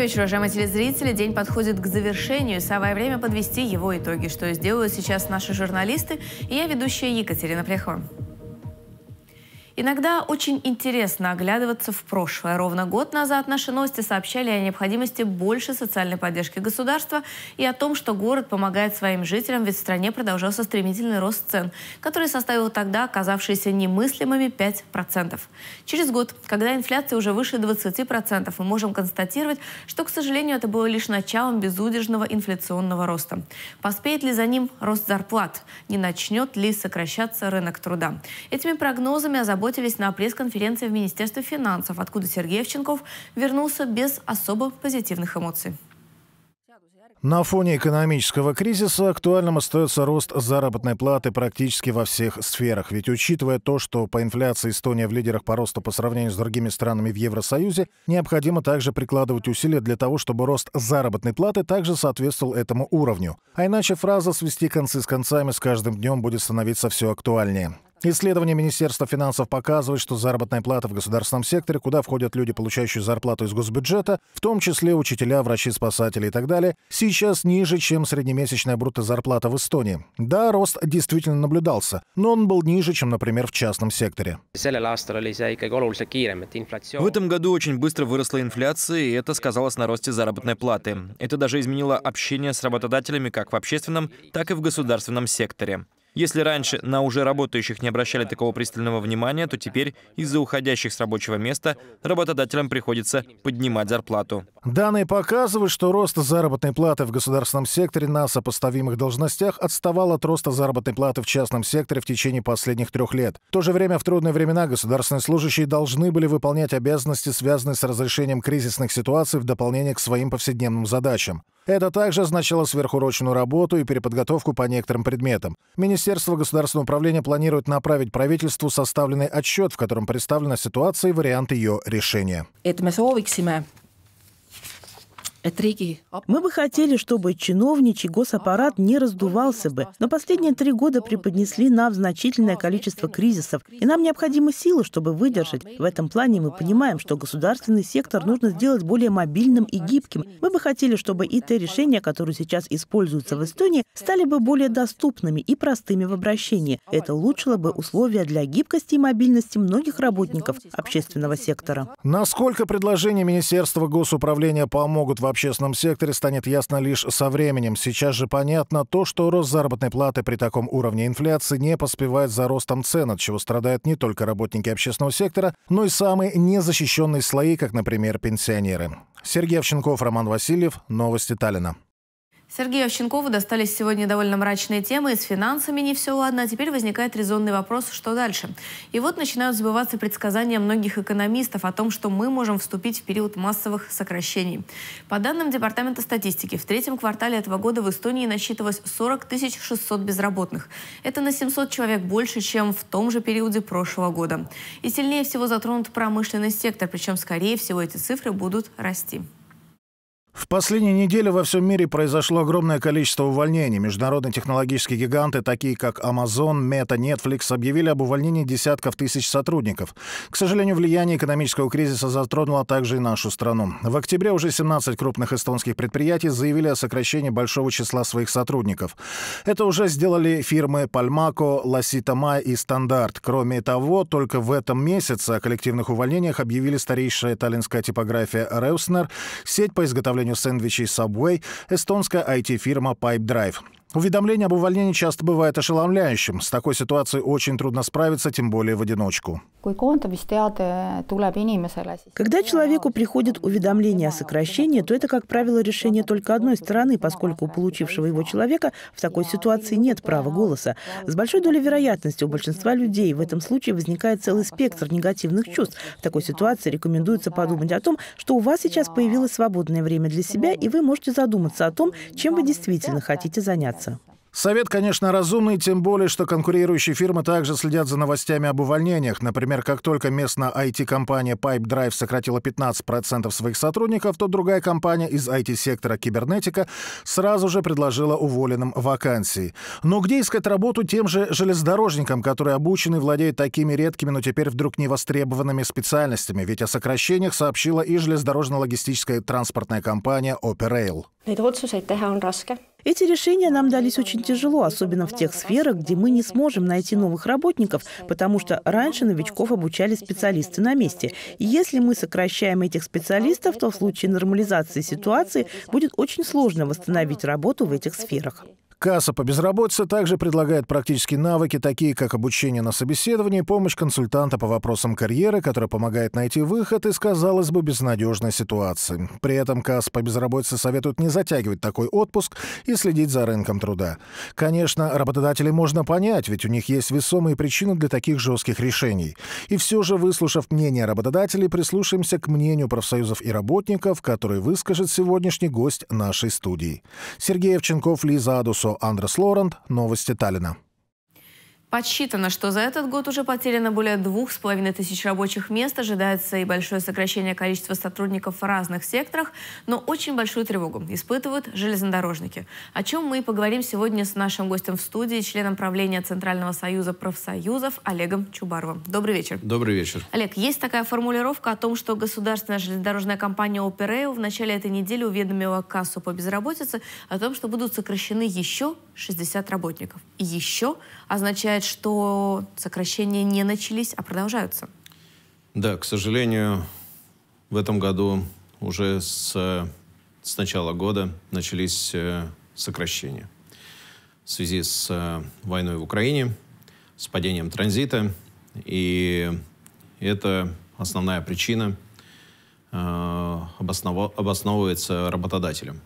Владимирович, уважаемые телезрители, день подходит к завершению. Самое время подвести его итоги, что сделают сейчас наши журналисты и я, ведущая Екатерина Плехова. Иногда очень интересно оглядываться в прошлое. Ровно год назад наши новости сообщали о необходимости большей социальной поддержки государства и о том, что город помогает своим жителям, ведь в стране продолжался стремительный рост цен, который составил тогда оказавшиеся немыслимыми 5%. Через год, когда инфляция уже выше 20%, мы можем констатировать, что, к сожалению, это было лишь началом безудержного инфляционного роста. Поспеет ли за ним рост зарплат? Не начнет ли сокращаться рынок труда? Этими прогнозами озабочены озаботились на пресс-конференции в Министерстве финансов, откуда Сергей Овченков вернулся без особо позитивных эмоций. На фоне экономического кризиса актуальным остается рост заработной платы практически во всех сферах. Ведь учитывая то, что по инфляции Эстония в лидерах по росту по сравнению с другими странами в Евросоюзе, необходимо также прикладывать усилия для того, чтобы рост заработной платы также соответствовал этому уровню. А иначе фраза «свести концы с концами» с каждым днем будет становиться все актуальнее. Исследование Министерства финансов показывает, что заработная плата в государственном секторе, куда входят люди, получающие зарплату из госбюджета, в том числе учителя, врачи, спасатели и так далее, сейчас ниже, чем среднемесячная брутозарплата в Эстонии. Да, рост действительно наблюдался, но он был ниже, чем, например, в частном секторе. В этом году очень быстро выросла инфляция, и это сказалось на росте заработной платы. Это даже изменило общение с работодателями как в общественном, так и в государственном секторе. Если раньше на уже работающих не обращали такого пристального внимания, то теперь из-за уходящих с рабочего места работодателям приходится поднимать зарплату. Данные показывают, что рост заработной платы в государственном секторе на сопоставимых должностях отставал от роста заработной платы в частном секторе в течение последних трех лет. В то же время в трудные времена государственные служащие должны были выполнять обязанности, связанные с разрешением кризисных ситуаций в дополнение к своим повседневным задачам. Это также означало сверхурочную работу и переподготовку по некоторым предметам. Министерство государственного управления планирует направить правительству составленный отчет, в котором представлена ситуация и вариант ее решения. Мы бы хотели, чтобы чиновничий госаппарат не раздувался бы, но последние три года преподнесли нам значительное количество кризисов, и нам необходима сила, чтобы выдержать. В этом плане мы понимаем, что государственный сектор нужно сделать более мобильным и гибким. Мы бы хотели, чтобы и те решения, которые сейчас используются в Эстонии, стали бы более доступными и простыми в обращении. Это улучшило бы условия для гибкости и мобильности многих работников общественного сектора. Насколько предложения Министерства госуправления помогут вам общественном секторе станет ясно лишь со временем. Сейчас же понятно то, что рост заработной платы при таком уровне инфляции не поспевает за ростом цен, от чего страдают не только работники общественного сектора, но и самые незащищенные слои, как, например, пенсионеры. Сергей Овченков, Роман Васильев. Новости Таллина. Сергею Овченкову достались сегодня довольно мрачные темы. И с финансами не все ладно. А теперь возникает резонный вопрос, что дальше. И вот начинают забываться предсказания многих экономистов о том, что мы можем вступить в период массовых сокращений. По данным Департамента статистики, в третьем квартале этого года в Эстонии насчитывалось 40 600 безработных. Это на 700 человек больше, чем в том же периоде прошлого года. И сильнее всего затронут промышленный сектор, причем, скорее всего, эти цифры будут расти. В последние недели во всем мире произошло огромное количество увольнений. Международные технологические гиганты, такие как Amazon, Meta, Netflix, объявили об увольнении десятков тысяч сотрудников. К сожалению, влияние экономического кризиса затронуло также и нашу страну. В октябре уже 17 крупных эстонских предприятий заявили о сокращении большого числа своих сотрудников. Это уже сделали фирмы Palmaco, Lasita Mai и Стандарт. Кроме того, только в этом месяце о коллективных увольнениях объявили старейшая таллинская типография Reusner, сеть по изготовлению изготовлению сэндвичей Subway эстонская IT-фирма Pipedrive. Уведомление об увольнении часто бывает ошеломляющим. С такой ситуацией очень трудно справиться, тем более в одиночку. Когда человеку приходит уведомление о сокращении, то это, как правило, решение только одной стороны, поскольку у получившего его человека в такой ситуации нет права голоса. С большой долей вероятности у большинства людей в этом случае возникает целый спектр негативных чувств. В такой ситуации рекомендуется подумать о том, что у вас сейчас появилось свободное время для себя, и вы можете задуматься о том, чем вы действительно хотите заняться увеличится. Совет, конечно, разумный, тем более, что конкурирующие фирмы также следят за новостями об увольнениях. Например, как только местная IT-компания PipeDrive сократила 15% своих сотрудников, то другая компания из IT-сектора Кибернетика сразу же предложила уволенным вакансии. Но где искать работу тем же железнодорожникам, которые обучены и владеют такими редкими, но теперь вдруг не востребованными специальностями? Ведь о сокращениях сообщила и железнодорожно-логистическая транспортная компания Operail. Эти решения нам дались очень тяжело, особенно в тех сферах, где мы не сможем найти новых работников, потому что раньше новичков обучали специалисты на месте. И если мы сокращаем этих специалистов, то в случае нормализации ситуации будет очень сложно восстановить работу в этих сферах. Касса по безработице также предлагает практические навыки, такие как обучение на собеседовании, помощь консультанта по вопросам карьеры, которая помогает найти выход из, казалось бы, безнадежной ситуации. При этом Касса по безработице советует не затягивать такой отпуск и следить за рынком труда. Конечно, работодателей можно понять, ведь у них есть весомые причины для таких жестких решений. И все же, выслушав мнение работодателей, прислушаемся к мнению профсоюзов и работников, которые выскажет сегодняшний гость нашей студии. Сергей Евченков, Лиза Адусова. Андерс Лорент, новости Таллина. Подсчитано, что за этот год уже потеряно более двух с половиной тысяч рабочих мест, ожидается и большое сокращение количества сотрудников в разных секторах, но очень большую тревогу испытывают железнодорожники. О чем мы и поговорим сегодня с нашим гостем в студии, членом правления Центрального союза профсоюзов Олегом Чубаровым. Добрый вечер. Добрый вечер. Олег, есть такая формулировка о том, что государственная железнодорожная компания «Оперео» в начале этой недели уведомила кассу по безработице о том, что будут сокращены еще 60 работников. И еще означает, что сокращения не начались, а продолжаются. Да, к сожалению, в этом году уже с, с начала года начались э, сокращения в связи с э, войной в Украине, с падением транзита. И это основная причина э, обосновывается работодателем.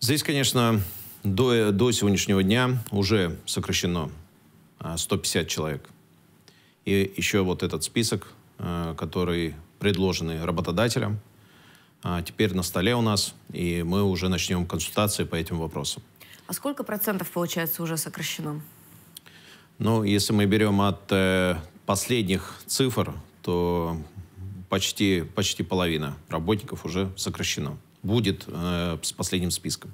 Здесь, конечно, до, до сегодняшнего дня уже сокращено 150 а, человек. И еще вот этот список, а, который предложен работодателям, а, теперь на столе у нас, и мы уже начнем консультации по этим вопросам. А сколько процентов, получается, уже сокращено? Ну, если мы берем от э, последних цифр, то почти, почти половина работников уже сокращено. Будет э, с последним списком.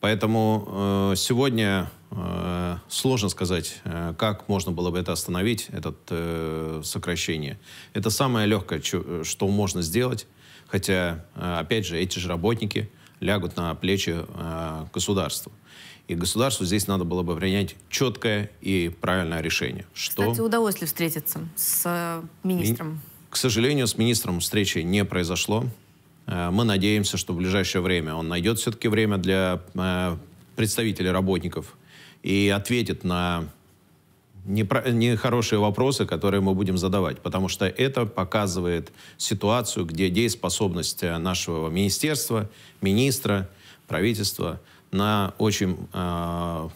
Поэтому э, сегодня э, сложно сказать, э, как можно было бы это остановить, это э, сокращение. Это самое легкое, чё, э, что можно сделать, хотя, э, опять же, эти же работники лягут на плечи э, государства. И государству здесь надо было бы принять четкое и правильное решение. Что... Кстати, удалось ли встретиться с э, министром? Ми... К сожалению, с министром встречи не произошло. Э, мы надеемся, что в ближайшее время он найдет все-таки время для э, представителей работников и ответит на нехорошие вопросы, которые мы будем задавать, потому что это показывает ситуацию, где дееспособность э, нашего министерства, министра, правительства на очень э,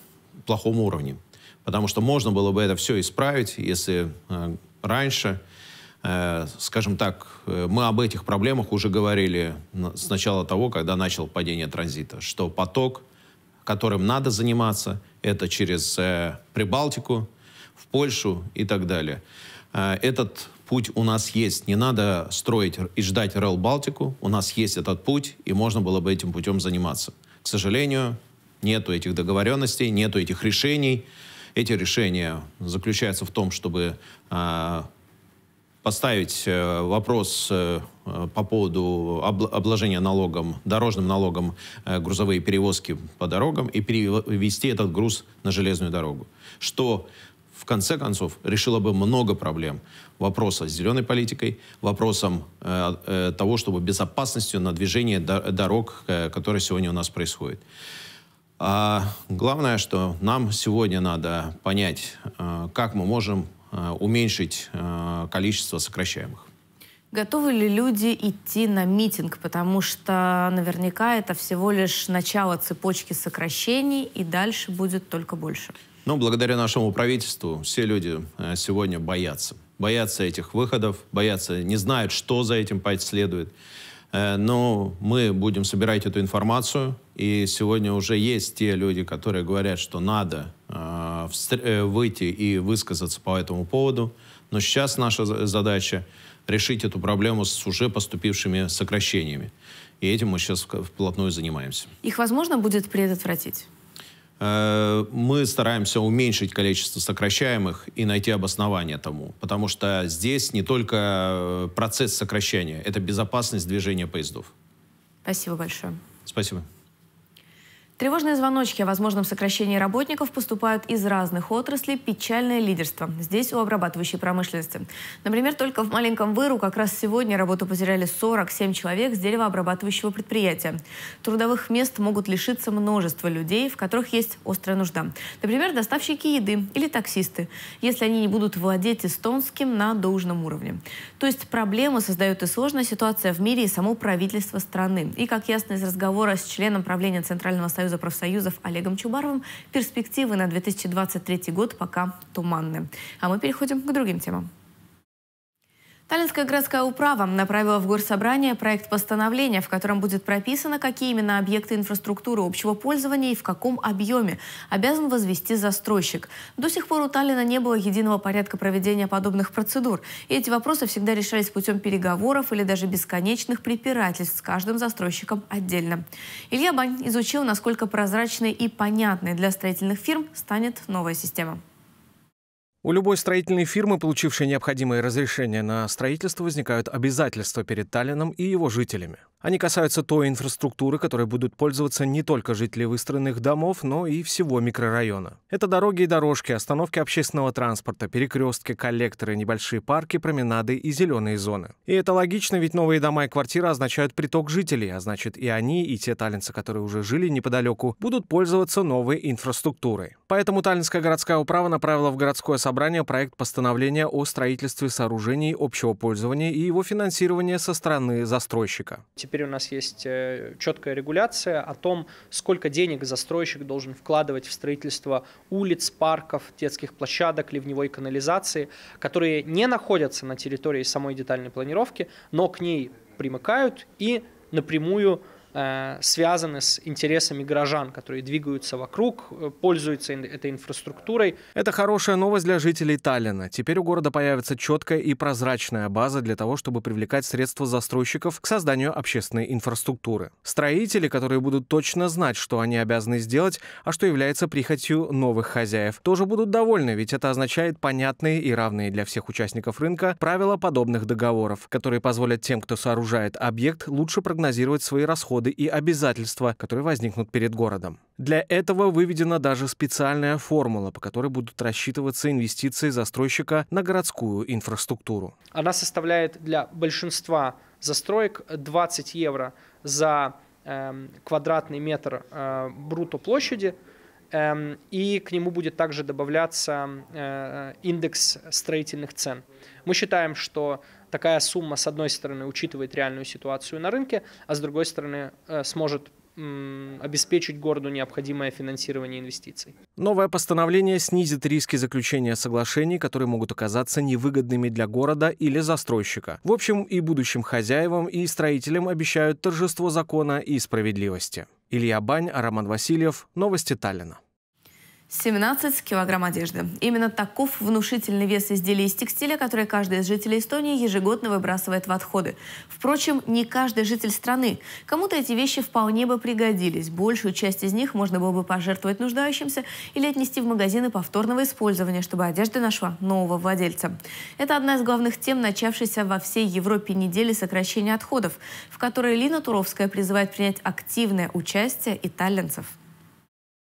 плохом уровне. Потому что можно было бы это все исправить, если э, раньше Э, скажем так, э, мы об этих проблемах уже говорили с начала того, когда начал падение транзита, что поток, которым надо заниматься, это через э, Прибалтику, в Польшу и так далее. Этот путь у нас есть. Не надо строить и ждать Рел Балтику. У нас есть этот путь, и можно было бы этим путем заниматься. К сожалению, нету этих договоренностей, нету этих решений. Эти решения заключаются в том, чтобы поставить э, вопрос э, по поводу обложения налогом, дорожным налогом э, грузовые перевозки по дорогам и перевести этот груз на железную дорогу. Что в конце концов решило бы много проблем. Вопроса с зеленой политикой, вопросом того, чтобы безопасностью на движение дорог, э, которые сегодня у нас происходит. А главное, что нам сегодня надо понять, как мы можем Э, уменьшить э, количество сокращаемых. Готовы ли люди идти на митинг? Потому что наверняка это всего лишь начало цепочки сокращений, и дальше будет только больше. Но ну, благодаря нашему правительству все люди э, сегодня боятся. Боятся этих выходов, боятся, не знают, что за этим пойти следует. Э, но мы будем собирать эту информацию, и сегодня уже есть те люди, которые говорят, что надо э, э, выйти и высказаться по этому поводу. Но сейчас наша задача решить эту проблему с уже поступившими сокращениями. И этим мы сейчас вплотную занимаемся. Их возможно будет предотвратить? Э, мы стараемся уменьшить количество сокращаемых и найти обоснование тому, потому что здесь не только э, процесс сокращения, это безопасность движения поездов. Спасибо большое. Спасибо. Тревожные звоночки о возможном сокращении работников поступают из разных отраслей. Печальное лидерство. Здесь у обрабатывающей промышленности. Например, только в маленьком Выру как раз сегодня работу потеряли 47 человек с деревообрабатывающего предприятия. Трудовых мест могут лишиться множество людей, в которых есть острая нужда. Например, доставщики еды или таксисты, если они не будут владеть эстонским на должном уровне. То есть проблемы создают и сложная ситуация в мире, и само правительство страны. И, как ясно из разговора с членом правления Центрального союза Союза профсоюзов Олегом Чубаровым, перспективы на 2023 год пока туманны. А мы переходим к другим темам. Таллинская городская управа направила в горсобрание проект постановления, в котором будет прописано, какие именно объекты инфраструктуры общего пользования и в каком объеме обязан возвести застройщик. До сих пор у Таллина не было единого порядка проведения подобных процедур, и эти вопросы всегда решались путем переговоров или даже бесконечных препирательств с каждым застройщиком отдельно. Илья Бань изучил, насколько прозрачной и понятной для строительных фирм станет новая система. У любой строительной фирмы, получившей необходимые разрешения на строительство, возникают обязательства перед Таллином и его жителями. Они касаются той инфраструктуры, которой будут пользоваться не только жители выстроенных домов, но и всего микрорайона. Это дороги и дорожки, остановки общественного транспорта, перекрестки, коллекторы, небольшие парки, променады и зеленые зоны. И это логично, ведь новые дома и квартиры означают приток жителей, а значит и они, и те таллинцы, которые уже жили неподалеку, будут пользоваться новой инфраструктурой. Поэтому Таллинская городская управа направила в городское собрание проект постановления о строительстве сооружений общего пользования и его финансирования со стороны застройщика. Теперь у нас есть э, четкая регуляция о том, сколько денег застройщик должен вкладывать в строительство улиц, парков, детских площадок, ливневой канализации, которые не находятся на территории самой детальной планировки, но к ней примыкают и напрямую Э, связаны с интересами горожан, которые двигаются вокруг, э, пользуются этой инфраструктурой. Это хорошая новость для жителей Таллина. Теперь у города появится четкая и прозрачная база для того, чтобы привлекать средства застройщиков к созданию общественной инфраструктуры. Строители, которые будут точно знать, что они обязаны сделать, а что является прихотью новых хозяев, тоже будут довольны, ведь это означает понятные и равные для всех участников рынка правила подобных договоров, которые позволят тем, кто сооружает объект, лучше прогнозировать свои расходы расходы и обязательства, которые возникнут перед городом. Для этого выведена даже специальная формула, по которой будут рассчитываться инвестиции застройщика на городскую инфраструктуру. Она составляет для большинства застроек 20 евро за эм, квадратный метр э, бруто площади, эм, и к нему будет также добавляться э, индекс строительных цен. Мы считаем, что такая сумма, с одной стороны, учитывает реальную ситуацию на рынке, а с другой стороны, э, сможет обеспечить городу необходимое финансирование инвестиций. Новое постановление снизит риски заключения соглашений, которые могут оказаться невыгодными для города или застройщика. В общем, и будущим хозяевам, и строителям обещают торжество закона и справедливости. Илья Бань, Роман Васильев, Новости Таллина. 17 килограмм одежды. Именно таков внушительный вес изделий из текстиля, которые каждый из жителей Эстонии ежегодно выбрасывает в отходы. Впрочем, не каждый житель страны. Кому-то эти вещи вполне бы пригодились. Большую часть из них можно было бы пожертвовать нуждающимся или отнести в магазины повторного использования, чтобы одежда нашла нового владельца. Это одна из главных тем, начавшейся во всей Европе недели сокращения отходов, в которой Лина Туровская призывает принять активное участие итальянцев.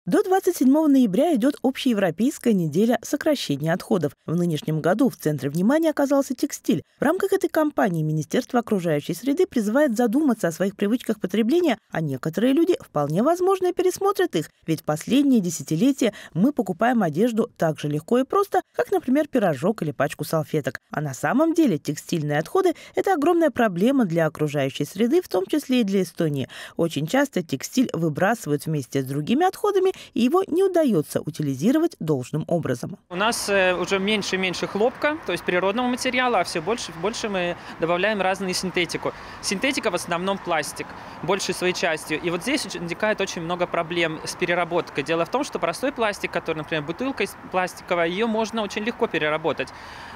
До 27 ноября идет общеевропейская неделя сокращения отходов. В нынешнем году в центре внимания оказался текстиль. В рамках этой кампании Министерство окружающей среды призывает задуматься о своих привычках потребления, а некоторые люди вполне возможно пересмотрят их, ведь последние десятилетия мы покупаем одежду так же легко и просто, как, например, пирожок или пачку салфеток. А на самом деле текстильные отходы – это огромная проблема для окружающей среды, в том числе и для Эстонии. Очень часто текстиль выбрасывают вместе с другими отходами ресурсами, и его не удается утилизировать должным образом. У нас э, уже меньше и меньше хлопка, то есть природного материала, а все больше и больше мы добавляем разную синтетику. Синтетика в основном пластик, большей своей частью. И вот здесь возникает очень много проблем с переработкой. Дело в том, что простой пластик, который, например, бутылка пластиковая, ее можно очень легко переработать.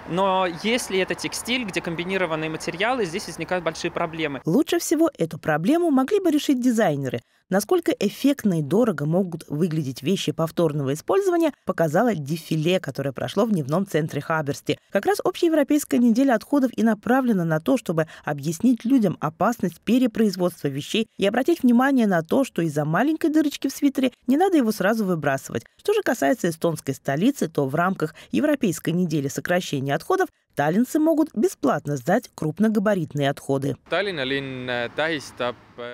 Но если это текстиль, где комбинированные материалы, здесь возникают большие проблемы. Лучше всего эту проблему могли бы решить дизайнеры – Насколько эффектно и дорого могут выглядеть вещи повторного использования, показало дефиле, которое прошло в дневном центре Хаберсти. Как раз Общеевропейская неделя отходов и направлена на то, чтобы объяснить людям опасность перепроизводства вещей и обратить внимание на то, что из-за маленькой дырочки в свитере не надо его сразу выбрасывать. Что же касается эстонской столицы, то в рамках Европейской недели сокращения отходов таллинцы могут бесплатно сдать крупногабаритные отходы. Таллина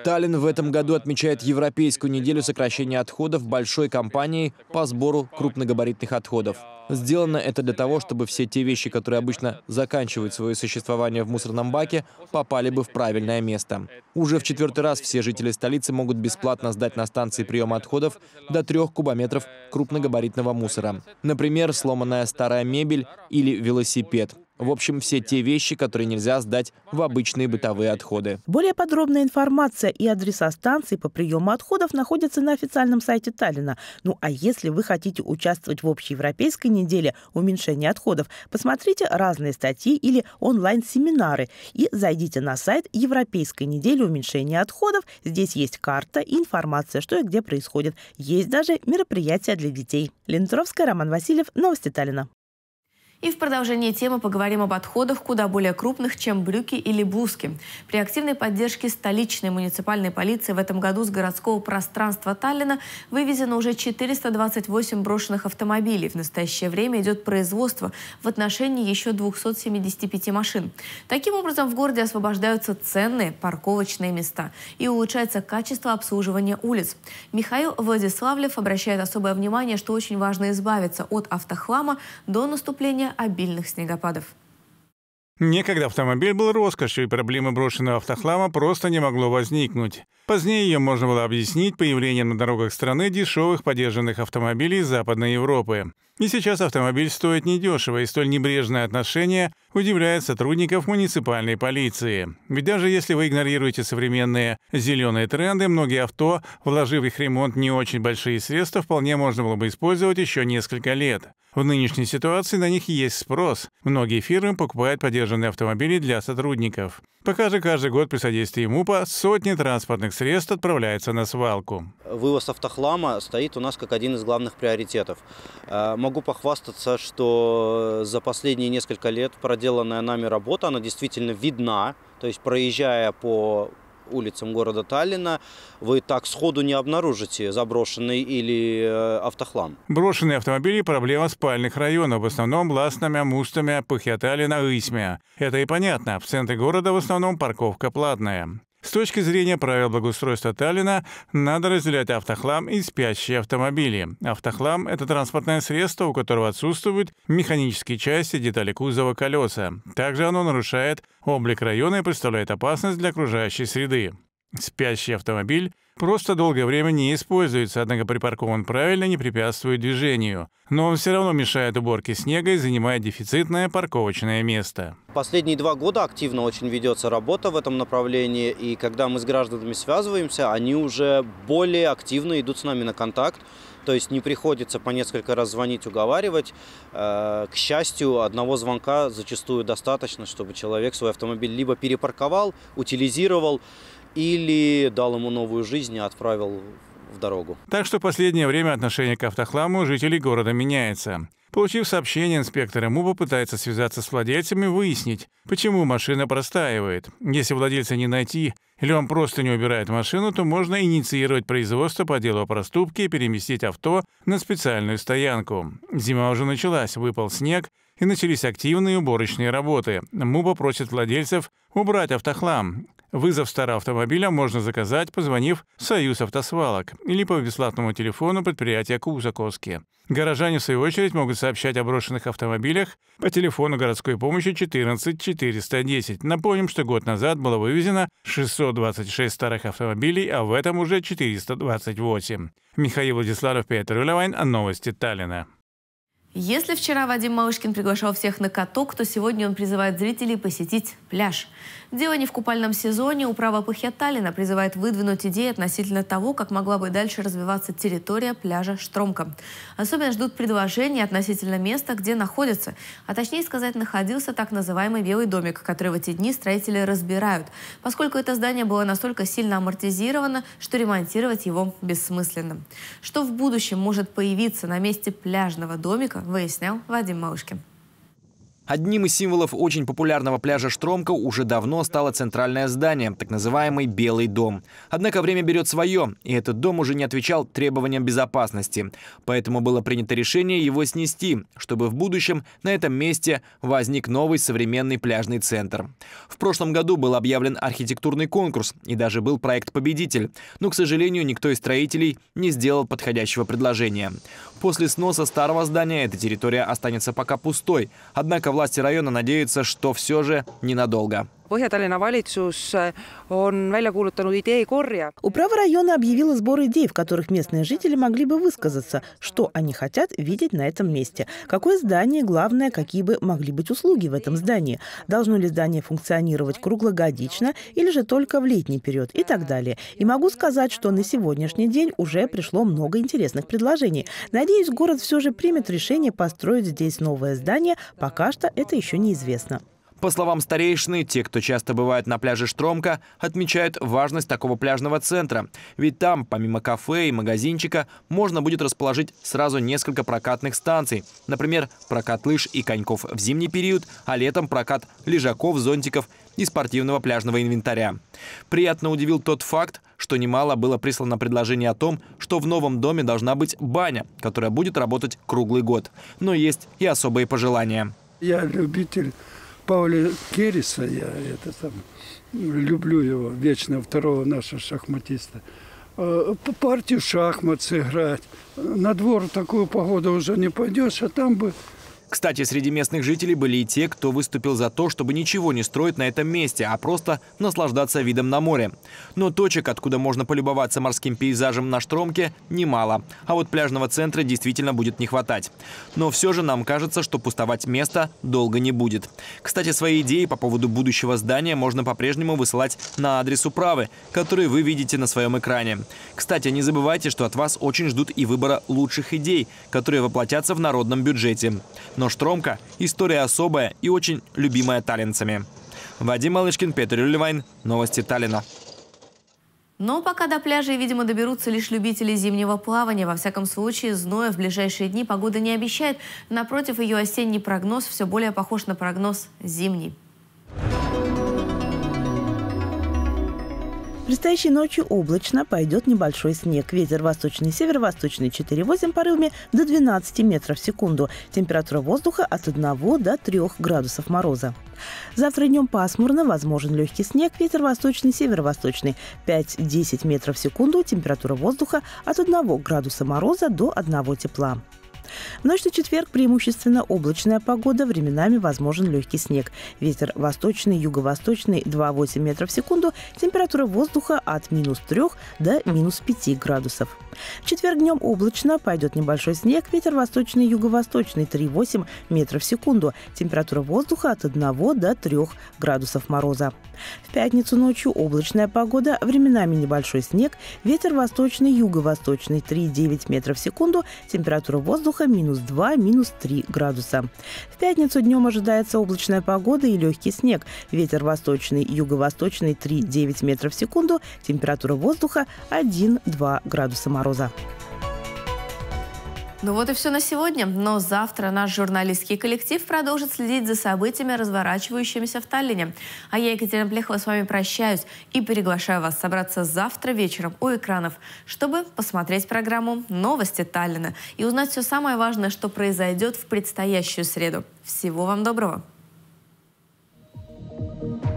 Таллин в этом году отмечает Европейскую неделю сокращения отходов большой компании по сбору крупногабаритных отходов. Сделано это для того, чтобы все те вещи, которые обычно заканчивают свое существование в мусорном баке, попали бы в правильное место. Уже в четвертый раз все жители столицы могут бесплатно сдать на станции приема отходов до трех кубометров крупногабаритного мусора. Например, сломанная старая мебель или велосипед. В общем, все те вещи, которые нельзя сдать в обычные бытовые отходы. Более подробная информация информация и адреса станций по приему отходов находятся на официальном сайте Таллина. Ну а если вы хотите участвовать в общеевропейской неделе уменьшения отходов, посмотрите разные статьи или онлайн-семинары и зайдите на сайт Европейской недели уменьшения отходов. Здесь есть карта и информация, что и где происходит. Есть даже мероприятия для детей. Ленцеровская, Роман Васильев, Новости Таллина. И в продолжении темы поговорим об отходах куда более крупных, чем брюки или блузки. При активной поддержке столичной муниципальной полиции в этом году с городского пространства Таллина вывезено уже 428 брошенных автомобилей. В настоящее время идет производство в отношении еще 275 машин. Таким образом, в городе освобождаются ценные парковочные места и улучшается качество обслуживания улиц. Михаил Владиславлев обращает особое внимание, что очень важно избавиться от автохлама до наступления причина обильных снегопадов. Некогда автомобиль был роскошью, и проблемы брошенного автохлама просто не могло возникнуть. Позднее ее можно было объяснить появлением на дорогах страны дешевых подержанных автомобилей Западной Европы. И сейчас автомобиль стоит недешево, и столь небрежное отношение удивляет сотрудников муниципальной полиции. Ведь даже если вы игнорируете современные зеленые тренды, многие авто, вложив их ремонт не очень большие средства, вполне можно было бы использовать еще несколько лет. В нынешней ситуации на них есть спрос. Многие фирмы покупают подержанные автомобили для сотрудников. Пока же каждый год при содействии МУПа сотни транспортных средств отправляются на свалку. Вывоз автохлама стоит у нас как один из главных приоритетов. А, могу похвастаться, что за последние несколько лет проделанная нами работа, она действительно видна. То есть проезжая по улицам города Таллина, вы так сходу не обнаружите заброшенный или э, автохлам. Брошенные автомобили – проблема спальных районов, в основном мустами Мустомя, Пахиаталина, Исмя. Это и понятно, в центре города в основном парковка платная. С точки зрения правил благоустройства Таллина, надо разделять автохлам и спящие автомобили. Автохлам — это транспортное средство, у которого отсутствуют механические части, детали кузова, колеса. Также оно нарушает облик района и представляет опасность для окружающей среды. Спящий автомобиль просто долгое время не используется, однако припаркован правильно, не препятствует движению. Но он все равно мешает уборке снега и занимает дефицитное парковочное место. Последние два года активно очень ведется работа в этом направлении, и когда мы с гражданами связываемся, они уже более активно идут с нами на контакт. То есть не приходится по несколько раз звонить, уговаривать. Э, к счастью, одного звонка зачастую достаточно, чтобы человек свой автомобиль либо перепарковал, утилизировал, или дал ему новую жизнь и отправил в дорогу. Так что последнее время отношение к автохламу жителей города меняется. Получив сообщение, инспектор МУБа пытается связаться с владельцами и выяснить, почему машина простаивает. Если владельца не найти или он просто не убирает машину, то можно инициировать производство по делу о проступке и переместить авто на специальную стоянку. Зима уже началась, выпал снег, и начались активные уборочные работы. МУБа просит владельцев убрать автохлам. Вызов старого автомобиля можно заказать, позвонив в «Союз автосвалок» или по бесплатному телефону предприятия Кузаковские. Горожане, в свою очередь, могут сообщать о брошенных автомобилях по телефону городской помощи 14 410. Напомним, что год назад было вывезено 626 старых автомобилей, а в этом уже 428. Михаил Владиславов, Петр Улевайн. Новости Таллина. Если вчера Вадим Малышкин приглашал всех на каток, то сегодня он призывает зрителей посетить пляж. Дело не в купальном сезоне. Управа Пахьяталина призывает выдвинуть идеи относительно того, как могла бы дальше развиваться территория пляжа Штромка. Особенно ждут предложений относительно места, где находится, а точнее сказать, находился так называемый «белый домик», который в эти дни строители разбирают, поскольку это здание было настолько сильно амортизировано, что ремонтировать его бессмысленно. Что в будущем может появиться на месте пляжного домика, выяснял Вадим Малышкин. Одним из символов очень популярного пляжа Штромка уже давно стало центральное здание, так называемый «Белый дом». Однако время берет свое, и этот дом уже не отвечал требованиям безопасности. Поэтому было принято решение его снести, чтобы в будущем на этом месте возник новый современный пляжный центр. В прошлом году был объявлен архитектурный конкурс, и даже был проект «Победитель». Но, к сожалению, никто из строителей не сделал подходящего предложения. После сноса старого здания эта территория останется пока пустой, однако власти района надеются, что все же ненадолго. Põhja-Tallinna valitsus он äh, Управа района объявила сбор идей, в которых местные жители могли бы высказаться, что они хотят видеть на этом месте, какое здание главное, какие бы могли быть услуги в этом здании, должно ли здание функционировать круглогодично или же только в летний период и так далее. И могу сказать, что на сегодняшний день уже пришло много интересных предложений. Надеюсь, город все же примет решение построить здесь новое здание, пока что это еще неизвестно. По словам старейшины, те, кто часто бывает на пляже Штромка, отмечают важность такого пляжного центра. Ведь там, помимо кафе и магазинчика, можно будет расположить сразу несколько прокатных станций. Например, прокат лыж и коньков в зимний период, а летом прокат лежаков, зонтиков и спортивного пляжного инвентаря. Приятно удивил тот факт, что немало было прислано предложений о том, что в новом доме должна быть баня, которая будет работать круглый год. Но есть и особые пожелания. Я любитель Пауля Кериса я это там, люблю его, вечно второго нашего шахматиста, а, по партию шахмат сыграть. На двор такую погоду уже не пойдешь, а там бы кстати, среди местных жителей были и те, кто выступил за то, чтобы ничего не строить на этом месте, а просто наслаждаться видом на море. Но точек, откуда можно полюбоваться морским пейзажем на Штромке, немало. А вот пляжного центра действительно будет не хватать. Но все же нам кажется, что пустовать место долго не будет. Кстати, свои идеи по поводу будущего здания можно по-прежнему высылать на адрес управы, который вы видите на своем экране. Кстати, не забывайте, что от вас очень ждут и выбора лучших идей, которые воплотятся в народном бюджете. Но «Штромка» – история особая и очень любимая таллинцами. Вадим Малышкин, Петр Юлевайн. Новости Таллина. Но пока до пляжей, видимо, доберутся лишь любители зимнего плавания. Во всяком случае, зноя в ближайшие дни погода не обещает. Напротив, ее осенний прогноз все более похож на прогноз зимний. Предстоящей ночью облачно пойдет небольшой снег. Ветер восточный северо-восточный 4,8 порывами до 12 метров в секунду. Температура воздуха от 1 до 3 градусов мороза. Завтра днем пасмурно, возможен легкий снег, ветер восточный, северо-восточный 5-10 метров в секунду, температура воздуха от 1 градуса мороза до 1 тепла. В ночь на четверг преимущественно облачная погода, временами возможен легкий снег. Ветер восточный, юго-восточный 2,8 метров в секунду. Температура воздуха от минус 3 до минус 5 градусов. В четверг днем облачно, пойдет небольшой снег, ветер восточный, юго-восточный 3,8 метров в секунду. Температура воздуха от 1 до 3 градусов мороза. В пятницу ночью облачная погода, временами небольшой снег, ветер восточный, юго-восточный 3,9 метров в секунду, температура воздуха минус 2, минус 3 градуса. В пятницу днем ожидается облачная погода и легкий снег, ветер восточный, юго-восточный 3,9 метров в секунду, температура воздуха 1-2 градуса мороза мороза. Ну вот и все на сегодня. Но завтра наш журналистский коллектив продолжит следить за событиями, разворачивающимися в Таллине. А я, Екатерина Плехова, с вами прощаюсь и приглашаю вас собраться завтра вечером у экранов, чтобы посмотреть программу «Новости Таллина» и узнать все самое важное, что произойдет в предстоящую среду. Всего вам доброго! thank you